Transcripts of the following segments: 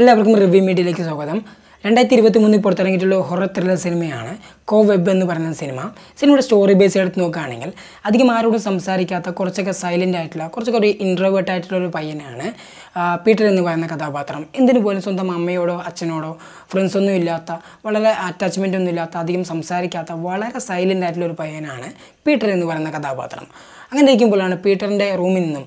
എല്ലാവർക്കും റിവ്യൂ മീഡിയയിലേക്ക് സ്വാഗതം രണ്ടായിരത്തി ഇരുപത്തി മൂന്നിൽ പുറത്തിറങ്ങിയിട്ടുള്ള ഹൊറർ ത്രില്ലർ സിനിമയാണ് കോ വെബ് എന്ന് പറയുന്ന സിനിമ സിനിമയുടെ സ്റ്റോറി ബേസ് എടുത്ത് നോക്കുകയാണെങ്കിൽ അധികം ആരോടും സംസാരിക്കാത്ത കുറച്ചൊക്കെ സൈലൻ്റ് ആയിട്ടുള്ള കുറച്ചൊക്കെ ഒരു ഇൻട്രോവേർട്ട് ആയിട്ടുള്ള ഒരു പയ്യനാണ് പീറ്റർ എന്ന് പറയുന്ന കഥാപാത്രം എന്തിനു പോലും സ്വന്തം അമ്മയോടോ അച്ഛനോടോ ഫ്രണ്ട്സൊന്നും ഇല്ലാത്ത വളരെ അറ്റാച്ച്മെൻ്റ് ഒന്നും ഇല്ലാത്ത അധികം സംസാരിക്കാത്ത വളരെ സൈലൻ്റ് ആയിട്ടുള്ള ഒരു പയ്യനാണ് പീറ്റർ എന്ന് പറയുന്ന കഥാപാത്രം അങ്ങനെ ഇരിക്കുമ്പോഴാണ് പീറ്ററിൻ്റെ റൂമിൽ നിന്നും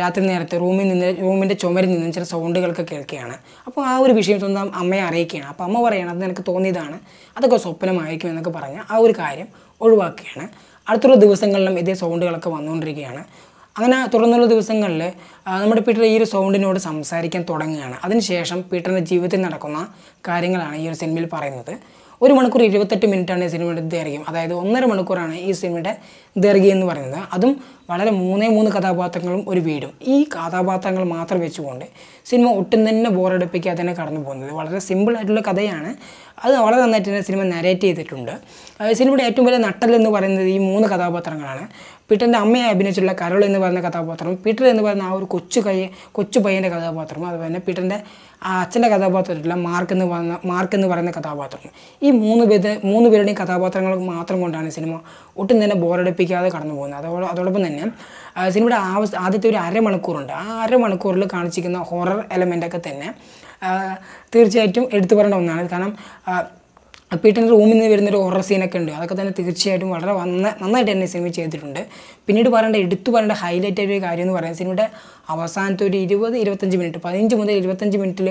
രാത്രി നേരത്തെ റൂമിൽ നിന്ന് റൂമിൻ്റെ ചുമരിൽ നിന്നും ചില സൗണ്ടുകളൊക്കെ കേൾക്കുകയാണ് അപ്പോൾ ആ ഒരു വിഷയം സ്വന്തം അമ്മയെ അറിയിക്കുകയാണ് അപ്പോൾ അമ്മ പറയുകയാണ് അത് നിനക്ക് തോന്നിയതാണ് അതൊക്കെ സ്വപ്നമായിരിക്കും എന്നൊക്കെ പറഞ്ഞ് ആ ഒരു കാര്യം ഒഴിവാക്കുകയാണ് അടുത്തുള്ള ദിവസങ്ങളിലും ഇതേ സൗണ്ടുകളൊക്കെ വന്നുകൊണ്ടിരിക്കുകയാണ് അങ്ങനെ തുടർന്നുള്ള ദിവസങ്ങളിൽ നമ്മുടെ പീറ്റർ ഈ ഒരു സൗണ്ടിനോട് സംസാരിക്കാൻ തുടങ്ങുകയാണ് അതിനുശേഷം പീറ്ററിൻ്റെ ജീവിതത്തിൽ നടക്കുന്ന കാര്യങ്ങളാണ് ഈ ഒരു സിനിമയിൽ പറയുന്നത് ഒരു മണിക്കൂർ ഇരുപത്തെട്ട് മിനിറ്റാണ് ഈ സിനിമയുടെ ദൈർഘ്യം അതായത് ഒന്നര മണിക്കൂറാണ് ഈ സിനിമയുടെ ദൈർഘ്യം എന്ന് പറയുന്നത് അതും വളരെ മൂന്നേ മൂന്ന് കഥാപാത്രങ്ങളും ഒരു വീടും ഈ കഥാപാത്രങ്ങൾ മാത്രം വെച്ചുകൊണ്ട് സിനിമ ഒട്ടും തന്നെ ബോറടിപ്പിക്കാതെ തന്നെ കടന്നു പോകുന്നത് വളരെ സിമ്പിൾ ആയിട്ടുള്ള കഥയാണ് അത് വളരെ നന്നായിട്ട് തന്നെ സിനിമ നരേറ്റ് ചെയ്തിട്ടുണ്ട് സിനിമയുടെ ഏറ്റവും വലിയ നട്ടൽ എന്ന് പറയുന്നത് ഈ മൂന്ന് കഥാപാത്രങ്ങളാണ് പീറ്ററിൻ്റെ അമ്മയെ അഭിനയിച്ചുള്ള കരൾ എന്ന് പറയുന്ന കഥാപാത്രം പീറ്റർ എന്ന് പറയുന്ന ആ ഒരു കൊച്ചു കൈ കൊച്ചു പയ്യൻ്റെ കഥാപാത്രം അതുപോലെ തന്നെ പീറ്ററിൻ്റെ അച്ഛൻ്റെ കഥാപാത്രത്തിലുള്ള മാർക്ക് എന്ന് പറയുന്ന മാർക്ക് എന്ന് പറയുന്ന കഥാപാത്രം ഈ മൂന്ന് പേര് മൂന്ന് പേരുടെയും കഥാപാത്രങ്ങൾ മാത്രം കൊണ്ടാണ് സിനിമ ഒട്ടും തന്നെ ബോറടിപ്പിക്കാതെ കടന്നു പോകുന്നത് അതോടൊപ്പം തന്നെ തന്നെ സിനിമയുടെ ആദ്യത്തെ ഒരു അരമണിക്കൂറുണ്ട് ആ അരമണിക്കൂറിൽ കാണിച്ചിരിക്കുന്ന ഹൊറർ എലമെൻ്റൊക്കെ തന്നെ തീർച്ചയായിട്ടും എടുത്തു പറയേണ്ട ഒന്നാണ് കാരണം പീട്ടിൻ്റെ റൂമിൽ നിന്ന് വരുന്നൊരു ഹൊറർ സീനൊക്കെ ഉണ്ട് അതൊക്കെ തന്നെ തീർച്ചയായിട്ടും വളരെ വന്ന നന്നായിട്ട് തന്നെ സിനിമ ചെയ്തിട്ടുണ്ട് പിന്നീട് പറയേണ്ട എടുത്തു പറയേണ്ട ഹൈലൈറ്റ് ആയ ഒരു കാര്യം എന്ന് പറയുന്നത് സിനിമയുടെ അവസാനത്തെ ഒരു ഇരുപത് ഇരുപത്തഞ്ച് മിനിറ്റ് പതിനഞ്ച് മുതൽ ഇരുപത്തഞ്ച് മിനിറ്റിൽ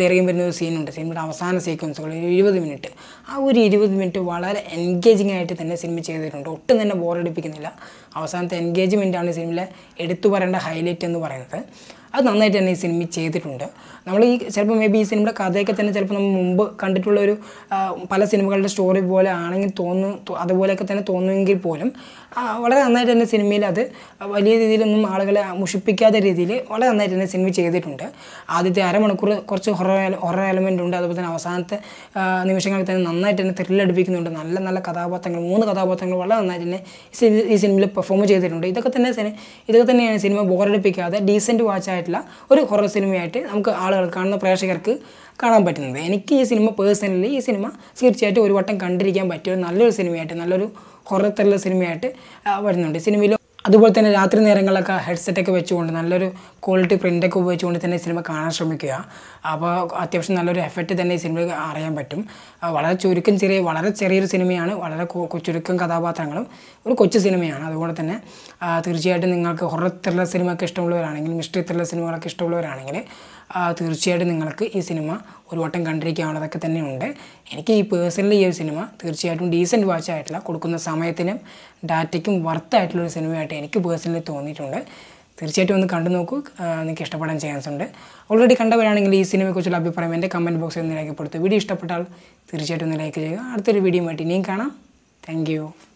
ദൈർഘ്യം വരുന്ന ഒരു സീനുണ്ട് സിനിമയുടെ അവസാന സീക്വൻസുകൾ ഒരു ഇരുപത് മിനിറ്റ് ആ ഒരു ഇരുപത് മിനിറ്റ് വളരെ എൻഗേജിങ് ആയിട്ട് തന്നെ സിനിമ ചെയ്തിട്ടുണ്ട് ഒട്ടും തന്നെ ബോറടിപ്പിക്കുന്നില്ല അവസാനത്തെ എൻഗേജ്മെൻറ്റാണ് ഈ സിനിമയിലെ എടുത്തു പറയേണ്ട ഹൈലൈറ്റ് എന്ന് പറയുന്നത് അത് നന്നായിട്ട് തന്നെ ഈ സിനിമ ചെയ്തിട്ടുണ്ട് നമ്മൾ ഈ ചിലപ്പോൾ മേ ബി ഈ സിനിമയുടെ കഥയൊക്കെ തന്നെ ചിലപ്പോൾ നമ്മൾ മുമ്പ് കണ്ടിട്ടുള്ള ഒരു പല സിനിമകളുടെ സ്റ്റോറി പോലെ ആണെങ്കിൽ തോന്നുന്നു അതുപോലെയൊക്കെ തന്നെ തോന്നുമെങ്കിൽ പോലും വളരെ നന്നായിട്ട് തന്നെ സിനിമയിൽ അത് വലിയ രീതിയിലൊന്നും ആളുകളെ മുഷിപ്പിക്കാത്ത രീതിയിൽ വളരെ നന്നായിട്ട് തന്നെ സിനിമ ചെയ്തിട്ടുണ്ട് ആദ്യത്തെ അരമണിക്കൂർ കുറച്ച് ഹൊറർ ഹൊറർ എലമെൻ്റ് ഉണ്ട് അതുപോലെ തന്നെ അവസാനത്തെ നിമിഷങ്ങളിൽ തന്നെ നന്നായിട്ട് തന്നെ ത്രില്ലടിപ്പിക്കുന്നുണ്ട് നല്ല നല്ല കഥാപാത്രങ്ങൾ മൂന്ന് കഥാപാത്രങ്ങൾ വളരെ നന്നായിട്ട് തന്നെ ഈ സിനിമയിൽ പെർഫോം ചെയ്തിട്ടുണ്ട് ഇതൊക്കെ തന്നെ സിനി ഇതൊക്കെ തന്നെയാണ് സിനിമ ബോറടിപ്പിക്കാതെ ഡീസൻറ്റ് വാച്ചായിട്ടുള്ള ഒരു ഹൊറർ സിനിമയായിട്ട് നമുക്ക് ആളുകൾ കാണുന്ന പ്രേക്ഷകർക്ക് കാണാൻ പറ്റുന്നത് എനിക്ക് ഈ സിനിമ പേഴ്സണലി ഈ സിനിമ തീർച്ചയായിട്ടും ഒരു വട്ടം കണ്ടിരിക്കാൻ പറ്റിയ ഒരു നല്ലൊരു സിനിമയായിട്ട് നല്ലൊരു ഹൊറർ തരുള്ള സിനിമയായിട്ട് വരുന്നുണ്ട് സിനിമയിൽ അതുപോലെ തന്നെ രാത്രി നേരങ്ങളിലൊക്കെ ഹെഡ്സെറ്റൊക്കെ വെച്ചുകൊണ്ട് നല്ലൊരു ക്വാളിറ്റി പ്രിൻ്റൊക്കെ ഉപയോഗിച്ചുകൊണ്ട് തന്നെ സിനിമ കാണാൻ ശ്രമിക്കുക അപ്പോൾ അത്യാവശ്യം നല്ലൊരു എഫക്റ്റ് തന്നെ ഈ സിനിമയിൽ അറിയാൻ പറ്റും വളരെ ചുരുക്കം ചെറിയ വളരെ ചെറിയൊരു സിനിമയാണ് വളരെ ചുരുക്കം കഥാപാത്രങ്ങളും ഒരു കൊച്ചു സിനിമയാണ് അതുപോലെ തന്നെ തീർച്ചയായിട്ടും നിങ്ങൾക്ക് ഹൊറർ ത്രില്ലർ സിനിമയൊക്കെ ഇഷ്ടമുള്ളവരാണെങ്കിൽ മിസ്റ്ററി ത്രില്ലർ സിനിമകളൊക്കെ ഇഷ്ടമുള്ളവരാണെങ്കിൽ തീർച്ചയായിട്ടും നിങ്ങൾക്ക് ഈ സിനിമ ഒരു വട്ടം കണ്ടിരിക്കാവുന്നതൊക്കെ തന്നെയുണ്ട് എനിക്ക് ഈ പേഴ്സണലി ഈ ഒരു സിനിമ തീർച്ചയായിട്ടും ഡീസൻറ്റ് വാച്ച് ആയിട്ടുള്ള കൊടുക്കുന്ന സമയത്തിനും ഡാറ്റയ്ക്കും വർത്തായിട്ടുള്ളൊരു സിനിമയായിട്ട് എനിക്ക് പേഴ്സണലി തോന്നിയിട്ടുണ്ട് തീർച്ചയായിട്ടും ഒന്ന് കണ്ടു നോക്കൂ നിങ്ങൾക്ക് ഇഷ്ടപ്പെടാൻ ചാൻസ് ഉണ്ട് ഓൾറെഡി കണ്ടവരാണെങ്കിൽ ഈ സിനിമയെക്കുറിച്ചുള്ള അഭിപ്രായം എൻ്റെ കമൻറ്റ് ബോക്സിൽ ഒന്ന് രേഖപ്പെടുത്തുക വീഡിയോ ഇഷ്ടപ്പെട്ടാൽ തീർച്ചയായിട്ടും ഒന്ന് ലൈക്ക് ചെയ്യുക അടുത്തൊരു വീഡിയോ ആയിട്ട് ഇനിയും കാണാം താങ്ക്